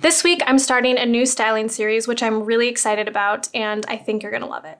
This week, I'm starting a new styling series, which I'm really excited about, and I think you're gonna love it.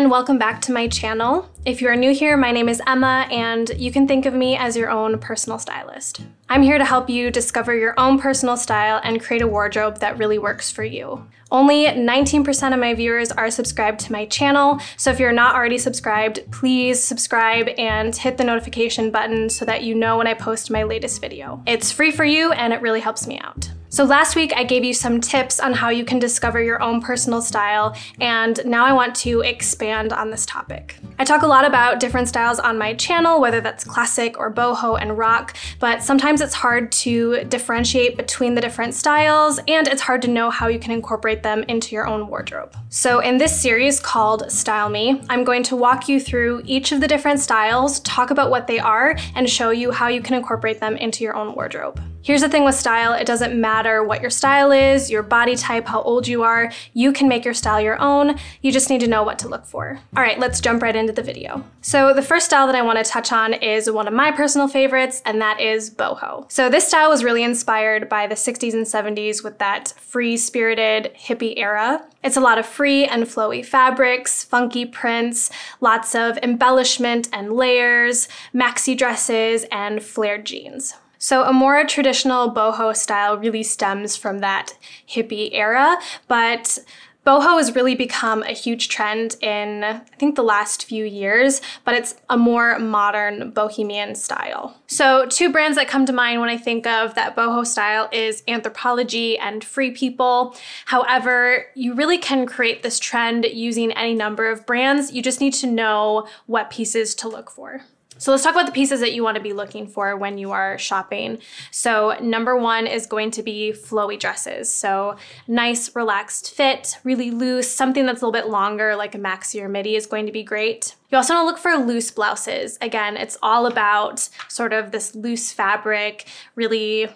and welcome back to my channel. If you are new here, my name is Emma and you can think of me as your own personal stylist. I'm here to help you discover your own personal style and create a wardrobe that really works for you. Only 19% of my viewers are subscribed to my channel, so if you're not already subscribed, please subscribe and hit the notification button so that you know when I post my latest video. It's free for you and it really helps me out. So last week I gave you some tips on how you can discover your own personal style, and now I want to expand on this topic. I talk a lot about different styles on my channel, whether that's classic or boho and rock, but sometimes it's hard to differentiate between the different styles, and it's hard to know how you can incorporate them into your own wardrobe. So in this series called Style Me, I'm going to walk you through each of the different styles, talk about what they are, and show you how you can incorporate them into your own wardrobe. Here's the thing with style, it doesn't matter what your style is, your body type, how old you are, you can make your style your own. You just need to know what to look for. All right, let's jump right into the video. So the first style that I wanna touch on is one of my personal favorites, and that is boho. So this style was really inspired by the 60s and 70s with that free-spirited hippie era. It's a lot of free and flowy fabrics, funky prints, lots of embellishment and layers, maxi dresses, and flared jeans. So a more traditional boho style really stems from that hippie era, but Boho has really become a huge trend in, I think, the last few years, but it's a more modern bohemian style. So, two brands that come to mind when I think of that boho style is Anthropology and Free People. However, you really can create this trend using any number of brands. You just need to know what pieces to look for. So let's talk about the pieces that you want to be looking for when you are shopping. So number one is going to be flowy dresses. So nice, relaxed fit, really loose, something that's a little bit longer, like a maxi or midi is going to be great. You also want to look for loose blouses. Again, it's all about sort of this loose fabric, really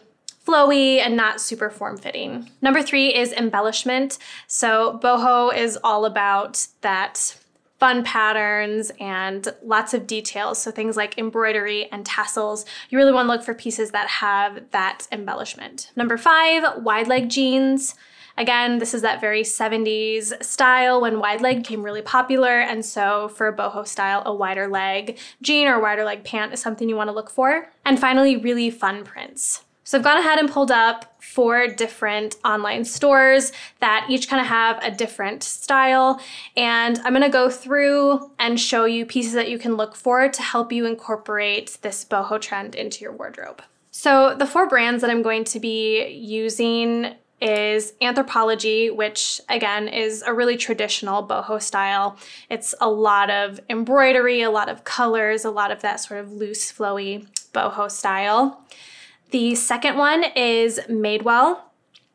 flowy and not super form fitting. Number three is embellishment. So boho is all about that fun patterns and lots of details. So things like embroidery and tassels. You really want to look for pieces that have that embellishment. Number five, wide leg jeans. Again, this is that very 70s style when wide leg became really popular. And so for a boho style, a wider leg jean or wider leg pant is something you want to look for. And finally, really fun prints. So I've gone ahead and pulled up four different online stores that each kind of have a different style. And I'm gonna go through and show you pieces that you can look for to help you incorporate this boho trend into your wardrobe. So the four brands that I'm going to be using is anthropology, which again is a really traditional boho style. It's a lot of embroidery, a lot of colors, a lot of that sort of loose, flowy boho style. The second one is Madewell,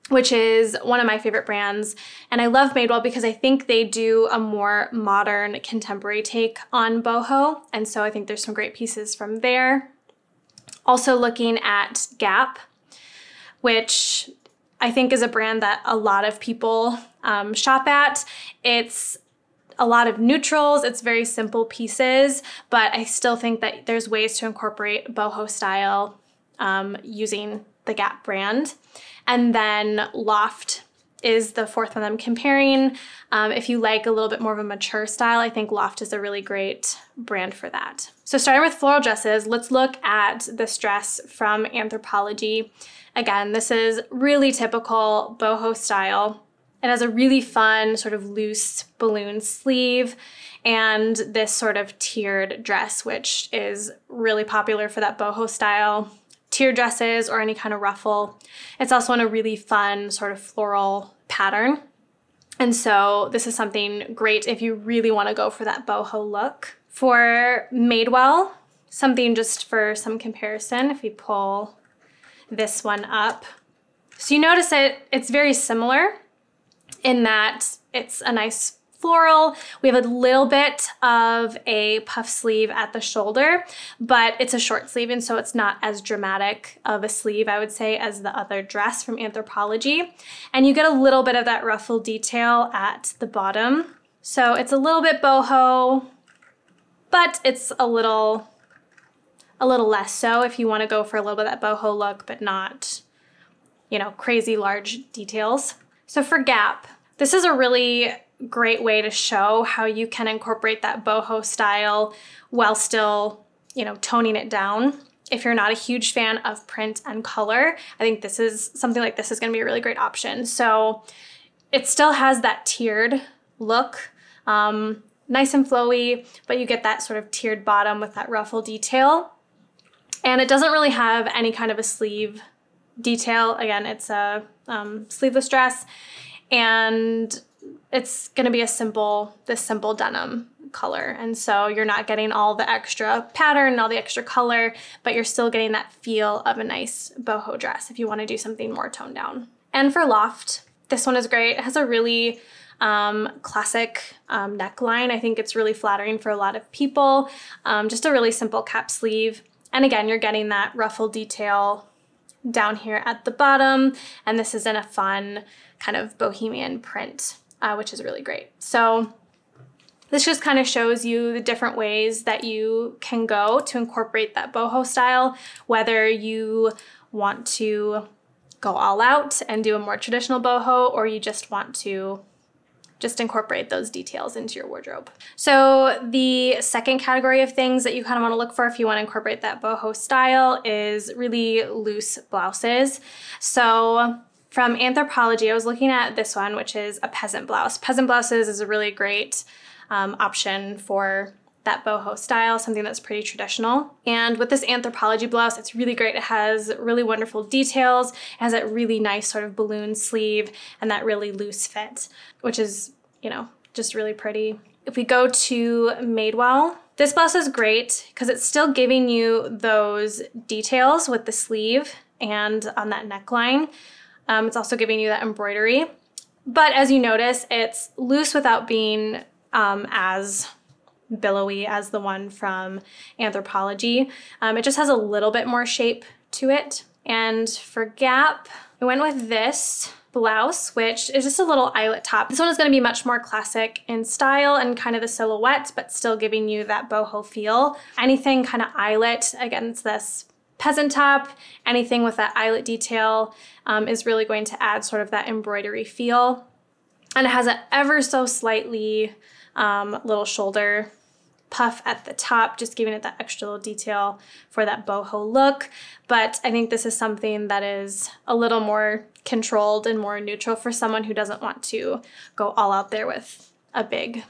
which is one of my favorite brands. And I love Madewell because I think they do a more modern, contemporary take on boho. And so I think there's some great pieces from there. Also looking at Gap, which I think is a brand that a lot of people um, shop at. It's a lot of neutrals, it's very simple pieces, but I still think that there's ways to incorporate boho style um, using the Gap brand. And then Loft is the fourth one I'm comparing. Um, if you like a little bit more of a mature style, I think Loft is a really great brand for that. So starting with floral dresses, let's look at this dress from Anthropology. Again, this is really typical boho style. It has a really fun sort of loose balloon sleeve and this sort of tiered dress, which is really popular for that boho style tier dresses or any kind of ruffle. It's also in a really fun sort of floral pattern. And so this is something great if you really want to go for that boho look. For Madewell, something just for some comparison, if we pull this one up. So you notice it, it's very similar in that it's a nice floral. We have a little bit of a puff sleeve at the shoulder, but it's a short sleeve and so it's not as dramatic of a sleeve, I would say, as the other dress from Anthropology. And you get a little bit of that ruffle detail at the bottom. So it's a little bit boho, but it's a little a little less so if you want to go for a little bit that boho look, but not, you know, crazy large details. So for Gap, this is a really great way to show how you can incorporate that boho style while still, you know, toning it down. If you're not a huge fan of print and color, I think this is something like this is going to be a really great option. So it still has that tiered look. Um, nice and flowy, but you get that sort of tiered bottom with that ruffle detail. And it doesn't really have any kind of a sleeve detail. Again, it's a um, sleeveless dress. And it's going to be a simple, this simple denim color. And so you're not getting all the extra pattern, all the extra color, but you're still getting that feel of a nice boho dress if you want to do something more toned down. And for loft, this one is great. It has a really um, classic um, neckline. I think it's really flattering for a lot of people. Um, just a really simple cap sleeve. And again, you're getting that ruffle detail down here at the bottom. And this is in a fun kind of bohemian print uh, which is really great. So this just kind of shows you the different ways that you can go to incorporate that boho style, whether you want to go all out and do a more traditional boho or you just want to just incorporate those details into your wardrobe. So the second category of things that you kind of want to look for if you want to incorporate that boho style is really loose blouses. So from anthropology, I was looking at this one, which is a peasant blouse. Peasant blouses is a really great um, option for that boho style, something that's pretty traditional. And with this anthropology blouse, it's really great. It has really wonderful details, it has that really nice sort of balloon sleeve and that really loose fit, which is, you know, just really pretty. If we go to Madewell, this blouse is great because it's still giving you those details with the sleeve and on that neckline um, it's also giving you that embroidery. But as you notice, it's loose without being um, as billowy as the one from Anthropology. Um, it just has a little bit more shape to it. And for gap, I went with this blouse, which is just a little eyelet top. This one is gonna be much more classic in style and kind of the silhouette, but still giving you that boho feel. Anything kind of eyelet, against this peasant top, anything with that eyelet detail um, is really going to add sort of that embroidery feel. And it has an ever so slightly um, little shoulder puff at the top, just giving it that extra little detail for that boho look. But I think this is something that is a little more controlled and more neutral for someone who doesn't want to go all out there with a big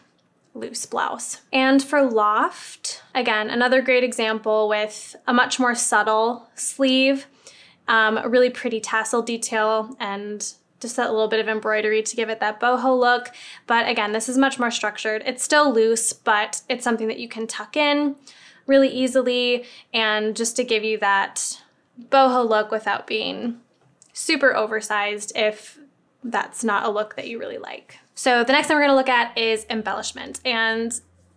loose blouse. And for loft, again, another great example with a much more subtle sleeve, um, a really pretty tassel detail, and just that little bit of embroidery to give it that boho look. But again, this is much more structured. It's still loose, but it's something that you can tuck in really easily and just to give you that boho look without being super oversized if that's not a look that you really like. So the next thing we're going to look at is embellishment. And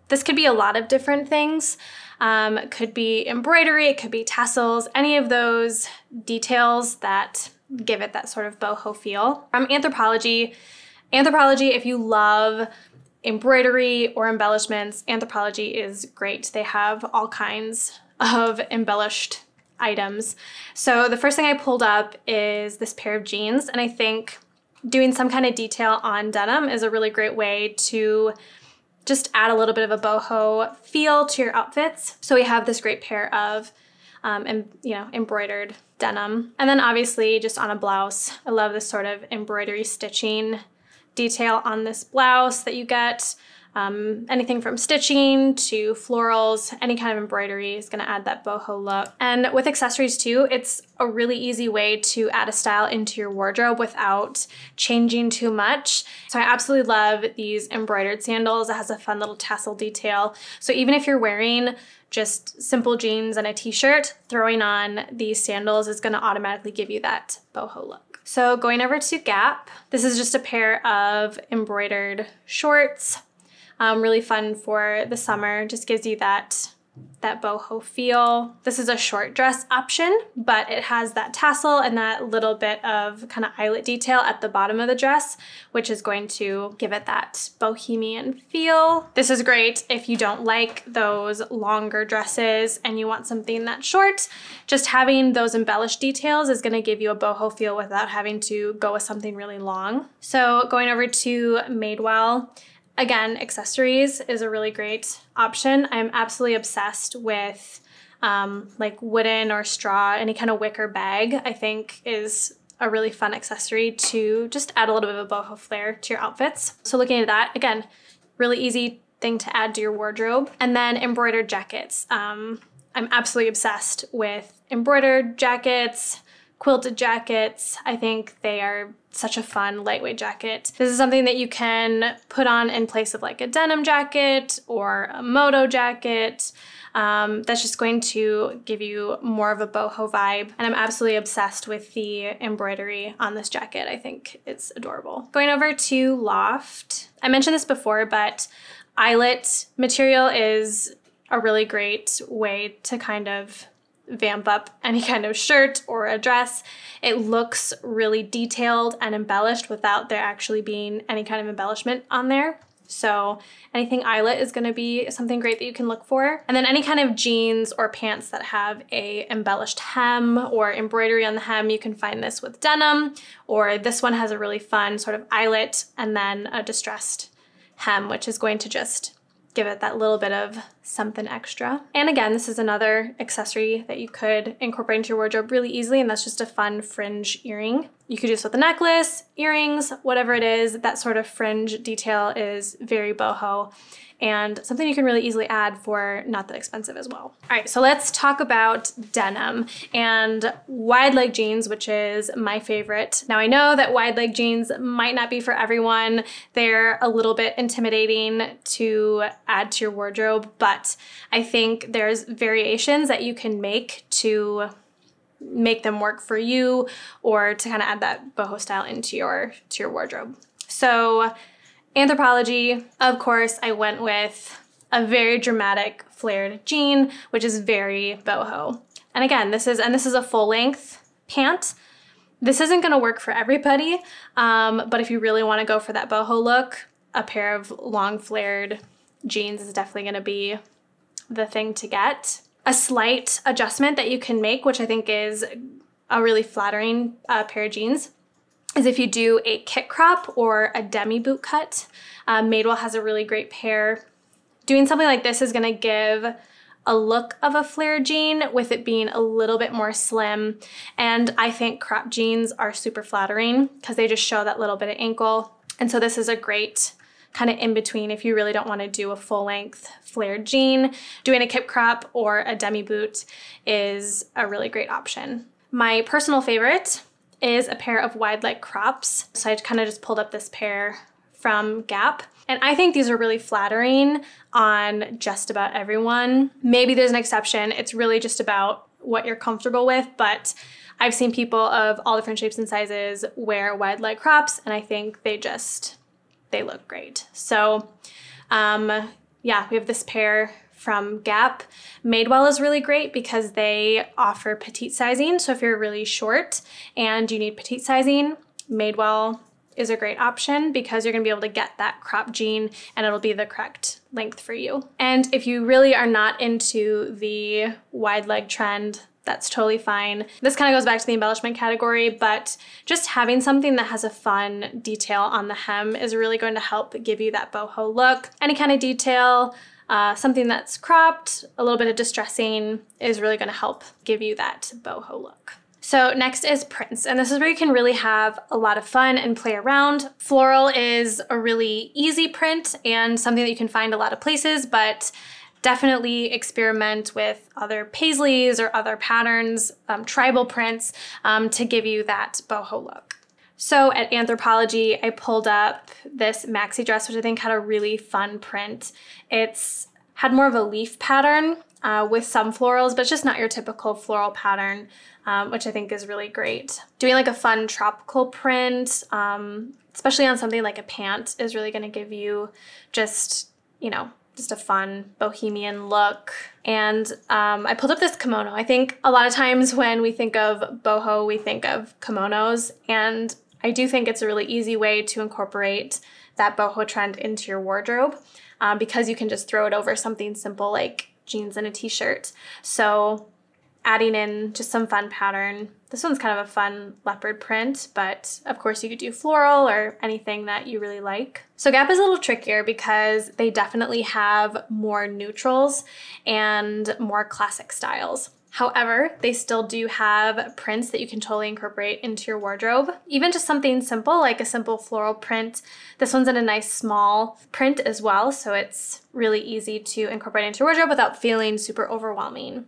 this could be a lot of different things. Um, it could be embroidery, it could be tassels, any of those details that give it that sort of boho feel. From anthropology, anthropology, if you love embroidery or embellishments, anthropology is great. They have all kinds of embellished items. So the first thing I pulled up is this pair of jeans, and I think doing some kind of detail on denim is a really great way to just add a little bit of a boho feel to your outfits. So we have this great pair of um, and you know embroidered denim and then obviously just on a blouse i love this sort of embroidery stitching detail on this blouse that you get um, anything from stitching to florals, any kind of embroidery is gonna add that boho look. And with accessories too, it's a really easy way to add a style into your wardrobe without changing too much. So I absolutely love these embroidered sandals. It has a fun little tassel detail. So even if you're wearing just simple jeans and a t-shirt, throwing on these sandals is gonna automatically give you that boho look. So going over to Gap, this is just a pair of embroidered shorts um, really fun for the summer. Just gives you that that boho feel. This is a short dress option, but it has that tassel and that little bit of kind of eyelet detail at the bottom of the dress, which is going to give it that bohemian feel. This is great if you don't like those longer dresses and you want something that short. Just having those embellished details is gonna give you a boho feel without having to go with something really long. So going over to Madewell, again, accessories is a really great option. I'm absolutely obsessed with um, like wooden or straw, any kind of wicker bag, I think is a really fun accessory to just add a little bit of a boho flair to your outfits. So looking at that, again, really easy thing to add to your wardrobe. And then embroidered jackets. Um, I'm absolutely obsessed with embroidered jackets, quilted jackets. I think they are such a fun lightweight jacket. This is something that you can put on in place of like a denim jacket or a moto jacket. Um, that's just going to give you more of a boho vibe. And I'm absolutely obsessed with the embroidery on this jacket. I think it's adorable. Going over to Loft. I mentioned this before, but eyelet material is a really great way to kind of vamp up any kind of shirt or a dress. It looks really detailed and embellished without there actually being any kind of embellishment on there. So anything eyelet is going to be something great that you can look for. And then any kind of jeans or pants that have a embellished hem or embroidery on the hem, you can find this with denim, or this one has a really fun sort of eyelet and then a distressed hem, which is going to just give it that little bit of something extra. And again, this is another accessory that you could incorporate into your wardrobe really easily, and that's just a fun fringe earring you could do this with a necklace, earrings, whatever it is. That sort of fringe detail is very boho and something you can really easily add for not that expensive as well. All right, so let's talk about denim and wide leg jeans, which is my favorite. Now I know that wide leg jeans might not be for everyone. They're a little bit intimidating to add to your wardrobe, but I think there's variations that you can make to make them work for you or to kind of add that boho style into your to your wardrobe. So anthropology, of course, I went with a very dramatic flared jean, which is very boho. And again, this is and this is a full length pant. This isn't gonna work for everybody, um, but if you really wanna go for that boho look, a pair of long flared jeans is definitely gonna be the thing to get a slight adjustment that you can make, which I think is a really flattering uh, pair of jeans, is if you do a kit crop or a demi boot cut. Uh, Madewell has a really great pair. Doing something like this is gonna give a look of a flare jean with it being a little bit more slim. And I think crop jeans are super flattering because they just show that little bit of ankle. And so this is a great kind of in between if you really don't want to do a full length flared jean. Doing a kip crop or a demi boot is a really great option. My personal favorite is a pair of wide leg crops. So I kind of just pulled up this pair from Gap. And I think these are really flattering on just about everyone. Maybe there's an exception. It's really just about what you're comfortable with, but I've seen people of all different shapes and sizes wear wide leg crops, and I think they just they look great. So um, yeah, we have this pair from Gap. Madewell is really great because they offer petite sizing. So if you're really short and you need petite sizing, Madewell is a great option because you're gonna be able to get that crop jean and it'll be the correct length for you. And if you really are not into the wide leg trend, that's totally fine. This kind of goes back to the embellishment category, but just having something that has a fun detail on the hem is really going to help give you that boho look. Any kind of detail, uh, something that's cropped, a little bit of distressing is really going to help give you that boho look. So next is prints, and this is where you can really have a lot of fun and play around. Floral is a really easy print and something that you can find a lot of places, but definitely experiment with other paisleys or other patterns, um, tribal prints um, to give you that boho look. So at Anthropology, I pulled up this maxi dress, which I think had a really fun print. It's had more of a leaf pattern uh, with some florals, but it's just not your typical floral pattern, um, which I think is really great. Doing like a fun tropical print, um, especially on something like a pant, is really going to give you just, you know, just a fun bohemian look. And um, I pulled up this kimono. I think a lot of times when we think of boho, we think of kimonos. And I do think it's a really easy way to incorporate that boho trend into your wardrobe um, because you can just throw it over something simple like jeans and a t shirt. So adding in just some fun pattern this one's kind of a fun leopard print, but of course you could do floral or anything that you really like. So Gap is a little trickier because they definitely have more neutrals and more classic styles. However, they still do have prints that you can totally incorporate into your wardrobe. Even just something simple like a simple floral print. This one's in a nice small print as well, so it's really easy to incorporate into your wardrobe without feeling super overwhelming.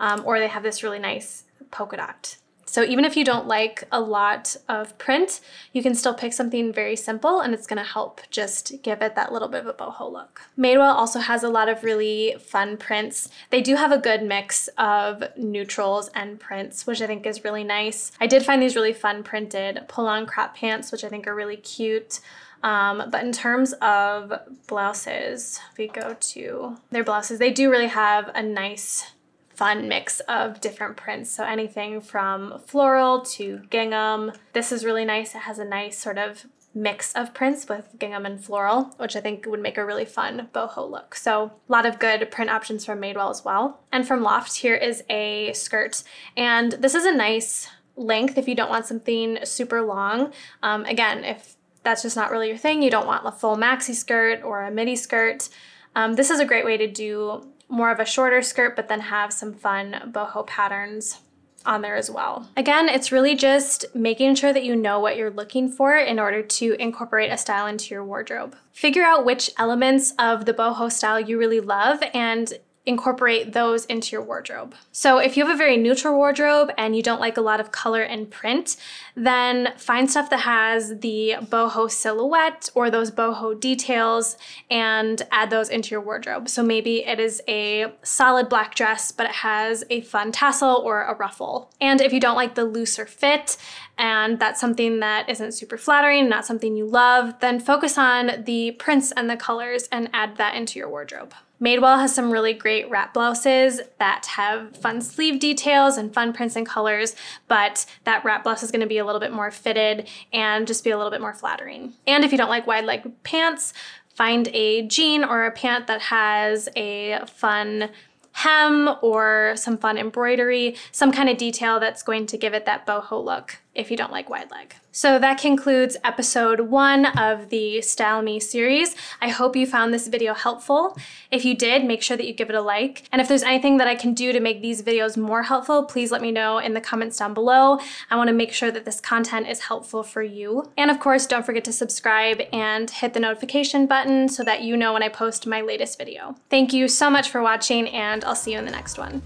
Um, or they have this really nice polka dot so even if you don't like a lot of print, you can still pick something very simple and it's gonna help just give it that little bit of a boho look. Madewell also has a lot of really fun prints. They do have a good mix of neutrals and prints, which I think is really nice. I did find these really fun printed pull-on crop pants, which I think are really cute. Um, but in terms of blouses, if we go to their blouses, they do really have a nice fun mix of different prints. So anything from floral to gingham. This is really nice. It has a nice sort of mix of prints with gingham and floral, which I think would make a really fun boho look. So a lot of good print options from Madewell as well. And from Loft, here is a skirt. And this is a nice length if you don't want something super long. Um, again, if that's just not really your thing, you don't want a full maxi skirt or a midi skirt, um, this is a great way to do more of a shorter skirt, but then have some fun boho patterns on there as well. Again, it's really just making sure that you know what you're looking for in order to incorporate a style into your wardrobe. Figure out which elements of the boho style you really love and incorporate those into your wardrobe. So, if you have a very neutral wardrobe and you don't like a lot of color and print, then find stuff that has the boho silhouette or those boho details and add those into your wardrobe. So, maybe it is a solid black dress, but it has a fun tassel or a ruffle. And if you don't like the looser fit, and that's something that isn't super flattering, not something you love, then focus on the prints and the colors and add that into your wardrobe. Madewell has some really great wrap blouses that have fun sleeve details and fun prints and colors, but that wrap blouse is going to be a little bit more fitted and just be a little bit more flattering. And if you don't like wide leg pants, find a jean or a pant that has a fun hem or some fun embroidery, some kind of detail that's going to give it that boho look if you don't like wide leg. So that concludes episode one of the Style Me series. I hope you found this video helpful. If you did, make sure that you give it a like. And if there's anything that I can do to make these videos more helpful, please let me know in the comments down below. I wanna make sure that this content is helpful for you. And of course, don't forget to subscribe and hit the notification button so that you know when I post my latest video. Thank you so much for watching and I'll see you in the next one.